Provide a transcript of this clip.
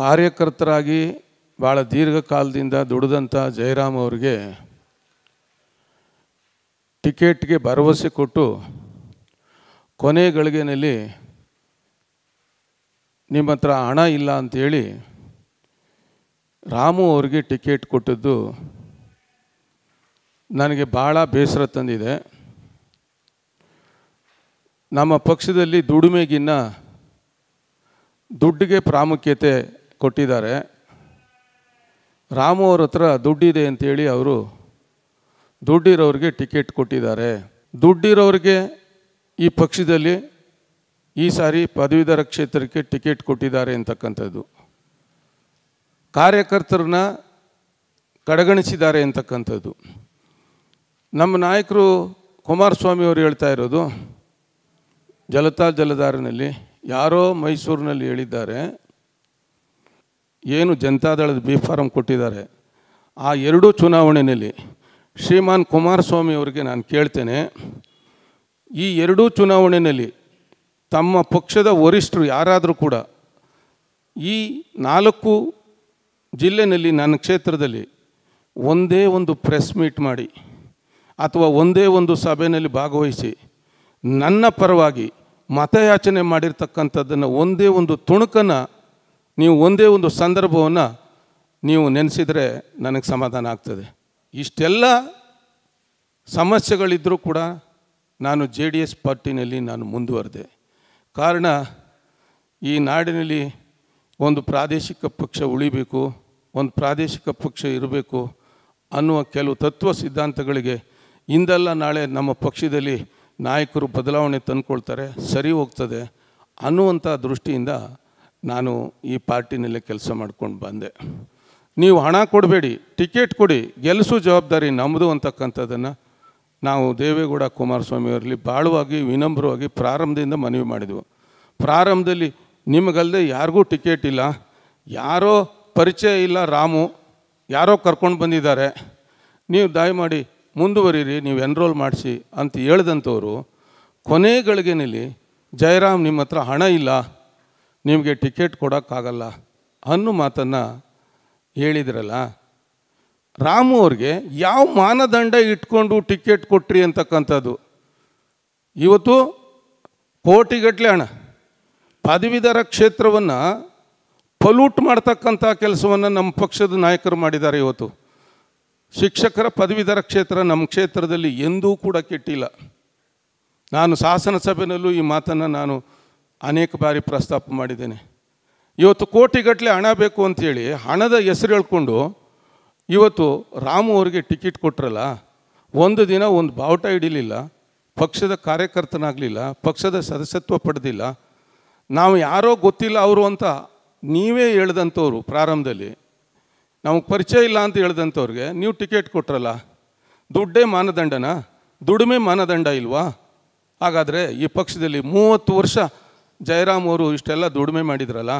ಕಾರ್ಯಕರ್ತರಾಗಿ ಭಾಳ ದೀರ್ಘಕಾಲದಿಂದ ದುಡಿದಂಥ ಜಯರಾಮ್ ಅವರಿಗೆ ಟಿಕೆಟ್ಗೆ ಭರವಸೆ ಕೊಟ್ಟು ಕೊನೆ ಗಳಿಗೆನಲ್ಲಿ ನಿಮ್ಮ ಹತ್ರ ಹಣ ಇಲ್ಲ ಅಂಥೇಳಿ ರಾಮು ಅವ್ರಿಗೆ ಟಿಕೆಟ್ ಕೊಟ್ಟದ್ದು ನನಗೆ ಭಾಳ ಬೇಸರ ತಂದಿದೆ ನಮ್ಮ ಪಕ್ಷದಲ್ಲಿ ದುಡಿಮೆಗಿನ್ನ ದುಡ್ಡಿಗೆ ಪ್ರಾಮುಖ್ಯತೆ ಕೊಟ್ಟಿದ್ದಾರೆ ರಾಮು ಅವ್ರ ಹತ್ರ ದುಡ್ಡಿದೆ ಅಂತೇಳಿ ಅವರು ದುಡ್ಡಿರೋರಿಗೆ ಟಿಕೆಟ್ ಕೊಟ್ಟಿದ್ದಾರೆ ದುಡ್ಡಿರೋರಿಗೆ ಈ ಪಕ್ಷದಲ್ಲಿ ಈ ಸಾರಿ ಪದವೀಧರ ಕ್ಷೇತ್ರಕ್ಕೆ ಟಿಕೆಟ್ ಕೊಟ್ಟಿದ್ದಾರೆ ಅಂತಕ್ಕಂಥದ್ದು ಕಾರ್ಯಕರ್ತರನ್ನ ಕಡೆಗಣಿಸಿದ್ದಾರೆ ಅಂತಕ್ಕಂಥದ್ದು ನಮ್ಮ ನಾಯಕರು ಕುಮಾರಸ್ವಾಮಿ ಅವರು ಹೇಳ್ತಾ ಇರೋದು ಜಲತಾ ಜಲಧಾರಿನಲ್ಲಿ ಯಾರೋ ಮೈಸೂರಿನಲ್ಲಿ ಹೇಳಿದ್ದಾರೆ ಏನು ಜನತಾದಳದ ಬಿ ಫಾರಂ ಕೊಟ್ಟಿದ್ದಾರೆ ಆ ಎರಡೂ ಚುನಾವಣೆಯಲ್ಲಿ ಶ್ರೀಮಾನ್ ಕುಮಾರಸ್ವಾಮಿ ಅವರಿಗೆ ನಾನು ಕೇಳ್ತೇನೆ ಈ ಎರಡೂ ಚುನಾವಣೆಯಲ್ಲಿ ತಮ್ಮ ಪಕ್ಷದ ವರಿಷ್ಠರು ಯಾರಾದರೂ ಕೂಡ ಈ ನಾಲ್ಕು ಜಿಲ್ಲೆಯಲ್ಲಿ ನನ್ನ ಕ್ಷೇತ್ರದಲ್ಲಿ ಒಂದೇ ಒಂದು ಪ್ರೆಸ್ ಮೀಟ್ ಮಾಡಿ ಅಥವಾ ಒಂದೇ ಒಂದು ಸಭೆಯಲ್ಲಿ ಭಾಗವಹಿಸಿ ನನ್ನ ಪರವಾಗಿ ಮತಯಾಚನೆ ಮಾಡಿರ್ತಕ್ಕಂಥದ್ದನ್ನು ಒಂದೇ ಒಂದು ತುಣುಕನ್ನು ನೀವು ಒಂದೇ ಒಂದು ಸಂದರ್ಭವನ್ನು ನೀವು ನೆನೆಸಿದರೆ ನನಗೆ ಸಮಾಧಾನ ಆಗ್ತದೆ ಇಷ್ಟೆಲ್ಲ ಸಮಸ್ಯೆಗಳಿದ್ದರೂ ಕೂಡ ನಾನು ಜೆ ಡಿ ಎಸ್ ಪಾರ್ಟಿನಲ್ಲಿ ನಾನು ಮುಂದುವರೆದೆ ಕಾರಣ ಈ ನಾಡಿನಲ್ಲಿ ಒಂದು ಪ್ರಾದೇಶಿಕ ಪಕ್ಷ ಉಳಿಬೇಕು ಒಂದು ಪ್ರಾದೇಶಿಕ ಪಕ್ಷ ಇರಬೇಕು ಅನ್ನುವ ಕೆಲವು ತತ್ವ ಸಿದ್ಧಾಂತಗಳಿಗೆ ಇಂದಲ್ಲ ನಾಳೆ ನಮ್ಮ ಪಕ್ಷದಲ್ಲಿ ನಾಯಕರು ಬದಲಾವಣೆ ತಂದುಕೊಳ್ತಾರೆ ಸರಿ ಹೋಗ್ತದೆ ಅನ್ನುವಂಥ ದೃಷ್ಟಿಯಿಂದ ನಾನು ಈ ಪಾರ್ಟಿನಲ್ಲೇ ಕೆಲಸ ಮಾಡ್ಕೊಂಡು ಬಂದೆ ನೀವು ಹಣ ಕೊಡಬೇಡಿ ಟಿಕೆಟ್ ಕೊಡಿ ಗೆಲ್ಲಿಸು ಜವಾಬ್ದಾರಿ ನಮ್ಮದು ಅಂತಕ್ಕಂಥದ್ದನ್ನು ನಾವು ದೇವೇಗೌಡ ಕುಮಾರಸ್ವಾಮಿಯವರಲ್ಲಿ ಬಾಳುವಾಗಿ ವಿನಮ್ರವಾಗಿ ಪ್ರಾರಂಭದಿಂದ ಮನವಿ ಮಾಡಿದೆವು ಪ್ರಾರಂಭದಲ್ಲಿ ನಿಮಗಲ್ಲದೆ ಯಾರಿಗೂ ಟಿಕೆಟ್ ಇಲ್ಲ ಯಾರೋ ಪರಿಚಯ ಇಲ್ಲ ರಾಮು ಯಾರೋ ಕರ್ಕೊಂಡು ಬಂದಿದ್ದಾರೆ ನೀವು ದಯಮಾಡಿ ಮುಂದುವರಿರಿ ನೀವು ಎನ್ರೋಲ್ ಮಾಡಿಸಿ ಅಂತ ಹೇಳ್ದಂಥವ್ರು ಕೊನೆಗಳಿಗೆನಲ್ಲಿ ಜಯರಾಮ್ ನಿಮ್ಮ ಹತ್ರ ಹಣ ಇಲ್ಲ ನಿಮಗೆ ಟಿಕೆಟ್ ಕೊಡೋಕ್ಕಾಗಲ್ಲ ಅನ್ನೋ ಮಾತನ್ನು ಹೇಳಿದ್ರಲ್ಲ ರಾಮು ಅವ್ರಿಗೆ ಯಾವ ಮಾನದಂಡ ಇಟ್ಕೊಂಡು ಟಿಕೆಟ್ ಕೊಟ್ರಿ ಅಂತಕ್ಕಂಥದ್ದು ಇವತ್ತು ಕೋಟಿಗಟ್ಟಲೆ ಹಣ ಪದವೀಧರ ಕ್ಷೇತ್ರವನ್ನು ಪಲೂಟ್ ಮಾಡ್ತಕ್ಕಂಥ ಕೆಲಸವನ್ನು ನಮ್ಮ ಪಕ್ಷದ ನಾಯಕರು ಮಾಡಿದ್ದಾರೆ ಇವತ್ತು ಶಿಕ್ಷಕರ ಪದವೀಧರ ಕ್ಷೇತ್ರ ನಮ್ಮ ಕ್ಷೇತ್ರದಲ್ಲಿ ಎಂದೂ ಕೂಡ ಕೆಟ್ಟಿಲ್ಲ ನಾನು ಶಾಸನ ಸಭೆಯಲ್ಲೂ ಈ ಮಾತನ್ನು ನಾನು ಅನೇಕ ಬಾರಿ ಪ್ರಸ್ತಾಪ ಮಾಡಿದ್ದೇನೆ ಇವತ್ತು ಕೋಟಿಗಟ್ಟಲೆ ಹಣ ಬೇಕು ಅಂತೇಳಿ ಹಣದ ಹೆಸರು ಹೇಳ್ಕೊಂಡು ಇವತ್ತು ರಾಮು ಅವರಿಗೆ ಟಿಕೆಟ್ ಕೊಟ್ರಲ್ಲ ಒಂದು ದಿನ ಒಂದು ಬಾವುಟ ಹಿಡಿಲಿಲ್ಲ ಪಕ್ಷದ ಕಾರ್ಯಕರ್ತನಾಗಲಿಲ್ಲ ಪಕ್ಷದ ಸದಸ್ಯತ್ವ ಪಡೆದಿಲ್ಲ ನಾವು ಯಾರೋ ಗೊತ್ತಿಲ್ಲ ಅವರು ಅಂತ ನೀವೇ ಹೇಳ್ದಂಥವ್ರು ಪ್ರಾರಂಭದಲ್ಲಿ ನಮಗೆ ಪರಿಚಯ ಇಲ್ಲ ಅಂತ ಹೇಳ್ದಂಥವ್ರಿಗೆ ನೀವು ಟಿಕೆಟ್ ಕೊಟ್ರಲ್ಲ ದುಡ್ಡೇ ಮಾನದಂಡನ ದುಡಿಮೆ ಮಾನದಂಡ ಇಲ್ವಾ ಹಾಗಾದರೆ ಈ ಪಕ್ಷದಲ್ಲಿ ಮೂವತ್ತು ವರ್ಷ ಜಯರಾಮ್ ಅವರು ಇಷ್ಟೆಲ್ಲ ದುಡಿಮೆ ಮಾಡಿದ್ರಲ್ಲ